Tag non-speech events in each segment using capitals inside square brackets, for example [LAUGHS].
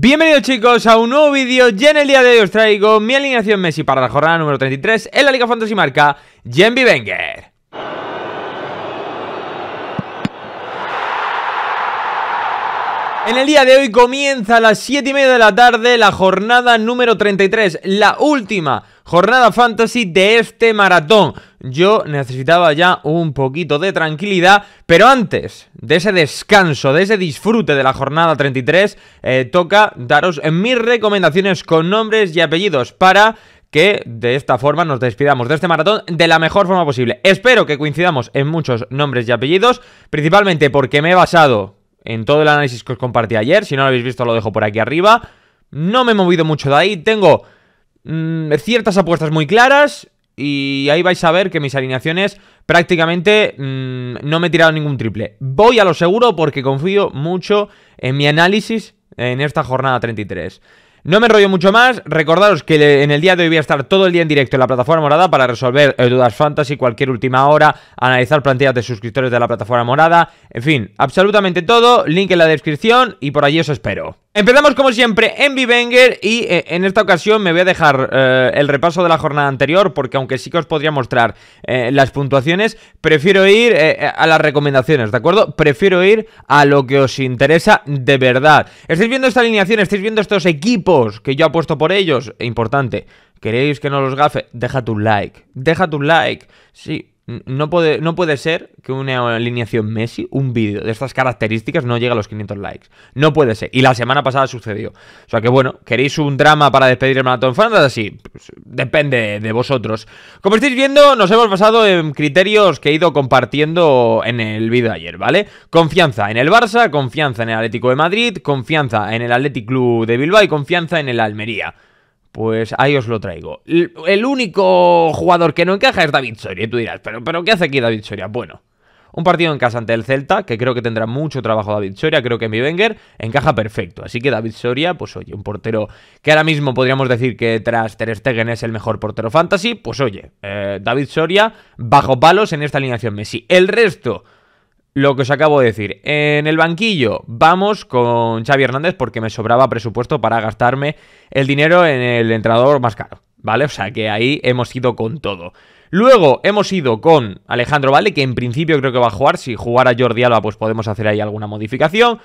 Bienvenidos chicos a un nuevo vídeo ya en el día de hoy os traigo mi alineación Messi para la jornada número 33 en la Liga Fantasy Marca, Jenby Wenger. En el día de hoy comienza a las 7 y media de la tarde la jornada número 33, la última jornada fantasy de este maratón yo necesitaba ya un poquito de tranquilidad, pero antes de ese descanso, de ese disfrute de la jornada 33, eh, toca daros eh, mis recomendaciones con nombres y apellidos para que de esta forma nos despidamos de este maratón de la mejor forma posible. Espero que coincidamos en muchos nombres y apellidos, principalmente porque me he basado en todo el análisis que os compartí ayer, si no lo habéis visto lo dejo por aquí arriba, no me he movido mucho de ahí, tengo mm, ciertas apuestas muy claras, y ahí vais a ver que mis alineaciones prácticamente mm, no me he tirado ningún triple. Voy a lo seguro porque confío mucho en mi análisis en esta jornada 33. No me rollo mucho más, recordaros que en el día de hoy voy a estar todo el día en directo en la plataforma morada para resolver eh, dudas fantasy, cualquier última hora, analizar plantillas de suscriptores de la plataforma morada, en fin, absolutamente todo, link en la descripción y por allí os espero. Empezamos como siempre en Vivenger y eh, en esta ocasión me voy a dejar eh, el repaso de la jornada anterior porque aunque sí que os podría mostrar eh, las puntuaciones, prefiero ir a las recomendaciones, ¿de acuerdo? Prefiero ir a lo que os interesa de verdad. Estáis viendo esta alineación, estáis viendo estos equipos que yo apuesto por ellos, importante. ¿Queréis que no los gafe? Deja tu like, deja tu like, sí no puede, no puede ser que una alineación Messi, un vídeo de estas características, no llegue a los 500 likes. No puede ser. Y la semana pasada sucedió. O sea que bueno, ¿queréis un drama para despedir el maratón Fernández, Sí, pues, depende de vosotros. Como estáis viendo, nos hemos basado en criterios que he ido compartiendo en el vídeo de ayer, ¿vale? Confianza en el Barça, confianza en el Atlético de Madrid, confianza en el Athletic Club de Bilbao y confianza en el Almería. Pues ahí os lo traigo. El único jugador que no encaja es David Soria. Y tú dirás, ¿pero, pero qué hace aquí David Soria? Bueno, un partido en casa ante el Celta, que creo que tendrá mucho trabajo David Soria, creo que mi Wenger encaja perfecto. Así que David Soria, pues oye, un portero que ahora mismo podríamos decir que tras Ter Stegen es el mejor portero fantasy, pues oye, eh, David Soria bajo palos en esta alineación Messi. El resto lo que os acabo de decir. En el banquillo vamos con Xavi Hernández porque me sobraba presupuesto para gastarme el dinero en el entrenador más caro, ¿vale? O sea que ahí hemos ido con todo. Luego hemos ido con Alejandro Valde, que en principio creo que va a jugar. Si jugara Jordi Alba, pues podemos hacer ahí alguna modificación.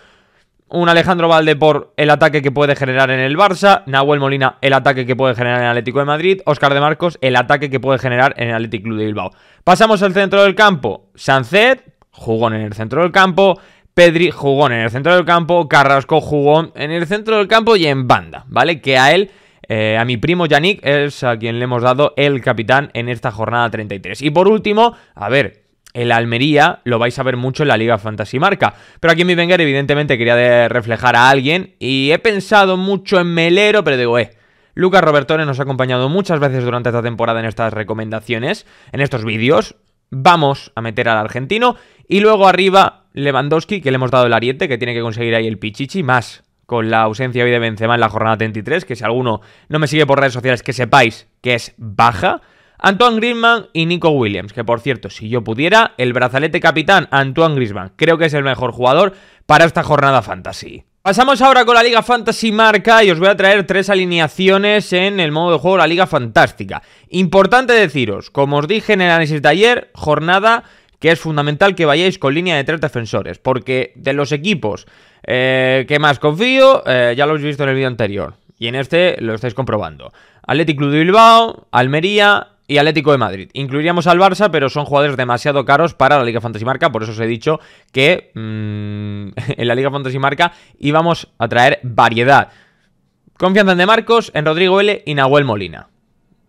Un Alejandro Valde por el ataque que puede generar en el Barça. Nahuel Molina, el ataque que puede generar en el Atlético de Madrid. Oscar de Marcos, el ataque que puede generar en el Atlético Club de Bilbao. Pasamos al centro del campo. Sancet, jugó en el centro del campo, Pedri jugó en el centro del campo, Carrasco jugó en el centro del campo y en banda, ¿vale? Que a él, eh, a mi primo Yannick, es a quien le hemos dado el capitán en esta jornada 33. Y por último, a ver, el Almería lo vais a ver mucho en la Liga Fantasy Marca. Pero aquí en mi Wenger evidentemente quería reflejar a alguien y he pensado mucho en Melero, pero digo, eh, Lucas Robertone nos ha acompañado muchas veces durante esta temporada en estas recomendaciones, en estos vídeos, vamos a meter al argentino. Y luego arriba Lewandowski, que le hemos dado el ariete, que tiene que conseguir ahí el pichichi, más con la ausencia hoy de Benzema en la jornada 33, que si alguno no me sigue por redes sociales, que sepáis que es baja. Antoine Griezmann y Nico Williams, que por cierto, si yo pudiera, el brazalete capitán Antoine Griezmann, creo que es el mejor jugador para esta jornada fantasy. Pasamos ahora con la Liga Fantasy Marca y os voy a traer tres alineaciones en el modo de juego la Liga Fantástica. Importante deciros, como os dije en el análisis de ayer, jornada que es fundamental que vayáis con línea de tres defensores, porque de los equipos eh, que más confío, eh, ya lo habéis visto en el vídeo anterior, y en este lo estáis comprobando. Athletic Club de Bilbao, Almería, y Atlético de Madrid. Incluiríamos al Barça, pero son jugadores demasiado caros para la Liga Fantasy Marca, por eso os he dicho que mm, [LAUGHS] en la Liga Fantasy Marca íbamos a traer variedad. Confianza en De Marcos, en Rodrigo L y Nahuel Molina.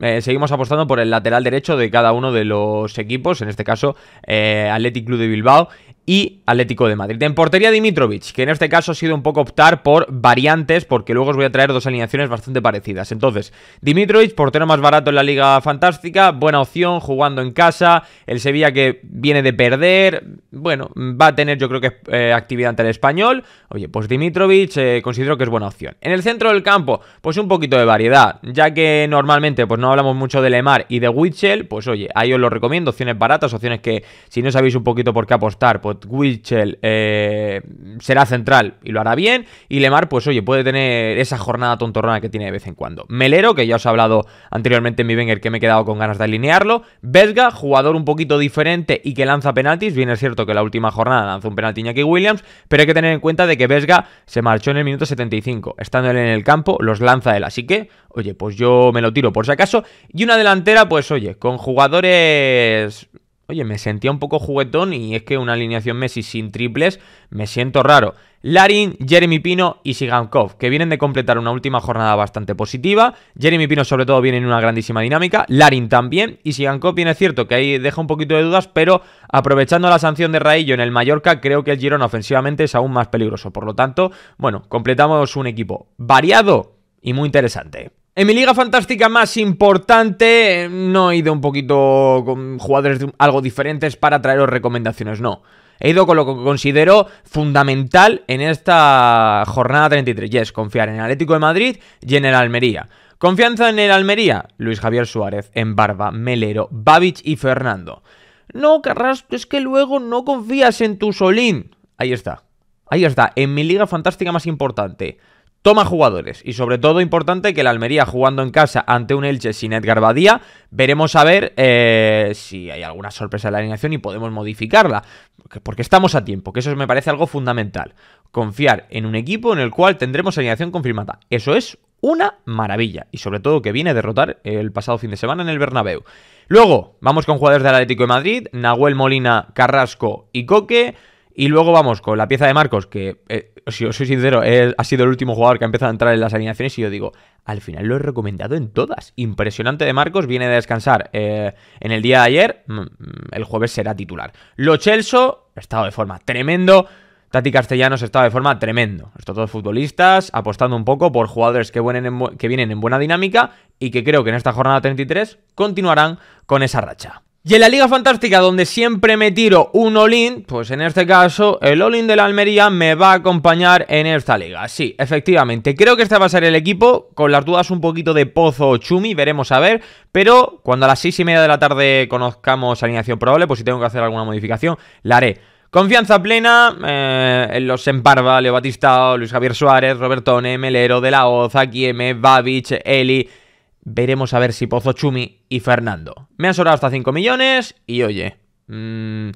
Eh, seguimos apostando por el lateral derecho de cada uno de los equipos, en este caso eh, Atlético Club de Bilbao y Atlético de Madrid. En portería Dimitrovic, que en este caso ha sido un poco optar por variantes, porque luego os voy a traer dos alineaciones bastante parecidas. Entonces, Dimitrovic, portero más barato en la Liga Fantástica, buena opción, jugando en casa, el Sevilla que viene de perder, bueno, va a tener yo creo que eh, actividad ante el español. Oye, pues Dimitrovic considero que es buena opción. En el centro del campo, pues un poquito de variedad, ya que normalmente pues no hablamos mucho de Lemar y de Witchell, pues oye, ahí os lo recomiendo, opciones baratas, opciones que si no sabéis un poquito por qué apostar, pues Witchell eh, será central y lo hará bien, y Lemar, pues oye, puede tener esa jornada tontorrona que tiene de vez en cuando. Melero, que ya os he hablado anteriormente en mi Wenger, que me he quedado con ganas de alinearlo, Vesga, jugador un poquito diferente y que lanza penaltis, bien es cierto que la última jornada lanzó un penalti Jackie Williams, pero hay que tener en cuenta de que Vesga se marchó en el minuto 75, estando él en el campo, los lanza él, así que, oye, pues yo me lo tiro por si acaso, y una delantera, pues oye, con jugadores... Oye, me sentía un poco juguetón y es que una alineación Messi sin triples me siento raro. Larin, Jeremy Pino y Sigankov, que vienen de completar una última jornada bastante positiva. Jeremy Pino sobre todo viene en una grandísima dinámica, Larin también, y Sigankov viene cierto que ahí deja un poquito de dudas, pero aprovechando la sanción de Raillo en el Mallorca, creo que el Girón ofensivamente es aún más peligroso. Por lo tanto, bueno, completamos un equipo variado y muy interesante. En mi liga fantástica más importante no he ido un poquito con jugadores algo diferentes para traeros recomendaciones, no. He ido con lo que considero fundamental en esta jornada 33, y es confiar en el Atlético de Madrid y en el Almería. Confianza en el Almería, Luis Javier Suárez, en Barba, Melero, Babich y Fernando. No, Carrasco, es que luego no confías en tu Solín. Ahí está, ahí está, en mi liga fantástica más importante toma jugadores y sobre todo importante que la Almería jugando en casa ante un Elche sin Edgar Badía, veremos a ver eh, si hay alguna sorpresa en la alineación y podemos modificarla, porque estamos a tiempo, que eso me parece algo fundamental, confiar en un equipo en el cual tendremos alineación confirmada, eso es una maravilla y sobre todo que viene a derrotar el pasado fin de semana en el Bernabéu. Luego, vamos con jugadores del Atlético de Madrid, Nahuel Molina, Carrasco y Coque, y luego vamos con la pieza de Marcos, que, eh, si os soy sincero, ha sido el último jugador que ha empezado a entrar en las alineaciones y yo digo, al final lo he recomendado en todas. Impresionante de Marcos, viene de descansar eh, en el día de ayer, mm, mm, el jueves será titular. Lo Chelso, estado de forma tremendo. Tati Castellanos estaba de forma tremendo. Estos dos futbolistas apostando un poco por jugadores que que vienen en buena dinámica y que creo que en esta jornada 33 continuarán con esa racha. Y en la Liga Fantástica, donde siempre me tiro un all pues en este caso el all-in de la Almería me va a acompañar en esta liga. Sí, efectivamente, creo que este va a ser el equipo, con las dudas un poquito de Pozo o Chumi, veremos a ver, pero cuando a las seis y media de la tarde conozcamos alineación probable, pues si tengo que hacer alguna modificación, la haré. Confianza plena eh, en los Emparva, Leo Batistao, Luis Javier Suárez, roberto Melero, De La Oza, Kieme, Babich, Eli veremos a ver si Pozo Chumi y Fernando. Me han sobrado hasta 5 millones y oye, mmm,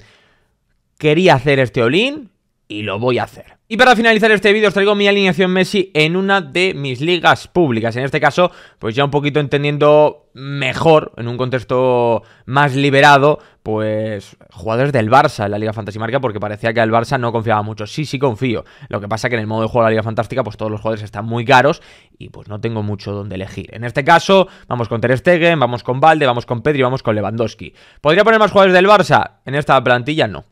quería hacer este olín y lo voy a hacer. Y para finalizar este vídeo os traigo mi alineación Messi en una de mis ligas públicas. En este caso, pues ya un poquito entendiendo mejor, en un contexto más liberado, pues jugadores del Barça en la Liga Fantasy porque parecía que el Barça no confiaba mucho. Sí, sí confío. Lo que pasa que en el modo de juego de la Liga Fantástica, pues todos los jugadores están muy caros y pues no tengo mucho donde elegir. En este caso, vamos con Ter Stegen, vamos con Valde, vamos con Pedri, vamos con Lewandowski. ¿Podría poner más jugadores del Barça? En esta plantilla no.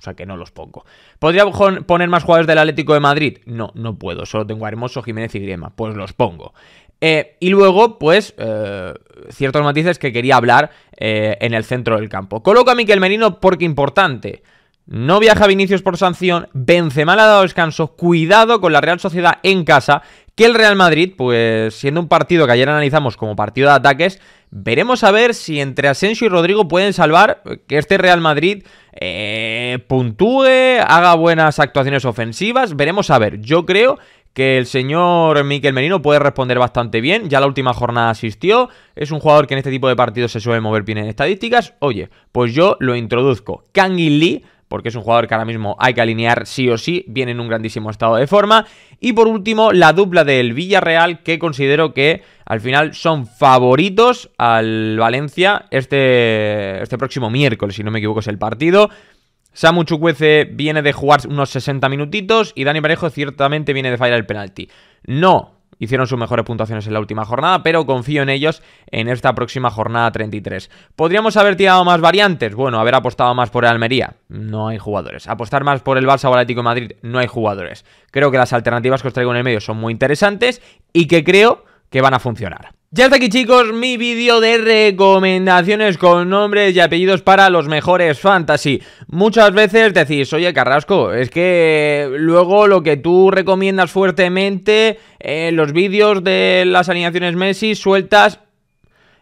O sea que no los pongo. ¿Podría poner más jugadores del Atlético de Madrid? No, no puedo. Solo tengo a Hermoso, Jiménez y Griema. Pues los pongo. Eh, y luego, pues, eh, ciertos matices que quería hablar eh, en el centro del campo. Coloco a Miquel Merino porque importante. No viaja a Vinicius por sanción, Benzema le ha dado descanso, cuidado con la Real Sociedad en casa que el Real Madrid, pues siendo un partido que ayer analizamos como partido de ataques, veremos a ver si entre Asensio y Rodrigo pueden salvar que este Real Madrid eh, puntúe, haga buenas actuaciones ofensivas, veremos a ver. Yo creo que el señor Miquel Merino puede responder bastante bien. Ya la última jornada asistió. Es un jugador que en este tipo de partidos se suele mover bien en estadísticas. Oye, pues yo lo introduzco. Kang Lee porque es un jugador que ahora mismo hay que alinear sí o sí, viene en un grandísimo estado de forma. Y por último, la dupla del Villarreal, que considero que al final son favoritos al Valencia este, este próximo miércoles, si no me equivoco es el partido. Samu Chukwueze viene de jugar unos 60 minutitos y Dani Parejo ciertamente viene de fallar el penalti. No hicieron sus mejores puntuaciones en la última jornada, pero confío en ellos en esta próxima jornada 33. ¿Podríamos haber tirado más variantes? Bueno, haber apostado más por el Almería, no hay jugadores. Apostar más por el Barça o el Atlético Madrid, no hay jugadores. Creo que las alternativas que os traigo en el medio son muy interesantes y que creo que van a funcionar. Ya está aquí chicos mi vídeo de recomendaciones con nombres y apellidos para los mejores fantasy Muchas veces decís, oye Carrasco, es que luego lo que tú recomiendas fuertemente en los vídeos de las alineaciones Messi sueltas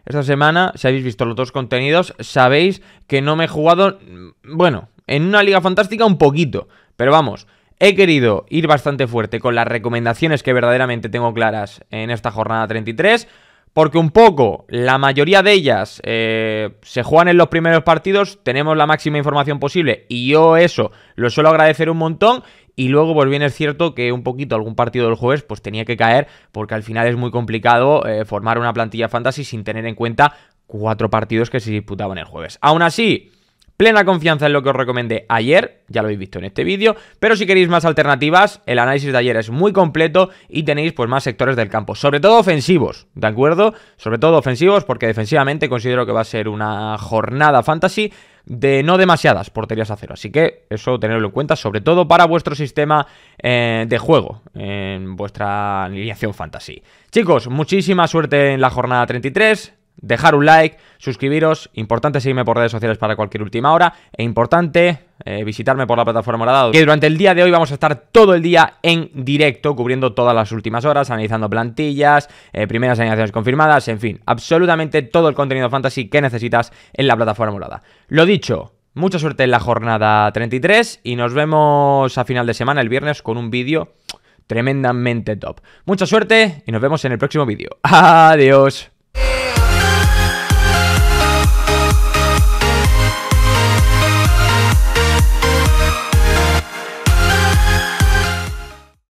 esta semana, si habéis visto los dos contenidos, sabéis que no me he jugado, mm, bueno, en una liga fantástica un poquito, pero vamos, He querido ir bastante fuerte con las recomendaciones que verdaderamente tengo claras en esta jornada 33, porque un poco la mayoría de ellas eh, se juegan en los primeros partidos, tenemos la máxima información posible y yo eso lo suelo agradecer un montón. Y luego, pues bien es cierto que un poquito algún partido del jueves pues tenía que caer porque al final es muy complicado eh, formar una plantilla fantasy sin tener en cuenta cuatro partidos que se disputaban el jueves. Aún así, plena confianza en lo que os recomendé ayer, ya lo habéis visto en este vídeo, pero si queréis más alternativas, el análisis de ayer es muy completo y tenéis pues más sectores del campo, sobre todo ofensivos, ¿de acuerdo? Sobre todo ofensivos porque defensivamente considero que va a ser una jornada fantasy de no demasiadas porterías a cero. Así que eso tenerlo en cuenta, sobre todo para vuestro sistema eh, de juego, en vuestra alineación fantasy. Chicos, muchísima suerte en la jornada 33 dejar un like, suscribiros, importante seguirme por redes sociales para cualquier última hora e importante eh, visitarme por la plataforma Morada, que durante el día de hoy vamos a estar todo el día en directo cubriendo todas las últimas horas, analizando plantillas, eh, primeras animaciones confirmadas, en fin, absolutamente todo el contenido fantasy que necesitas en la plataforma Morada. Lo dicho, mucha suerte en la jornada 33 y nos vemos a final de semana el viernes con un vídeo tremendamente top. Mucha suerte y nos vemos en el próximo vídeo. [LAUGHS] Adiós.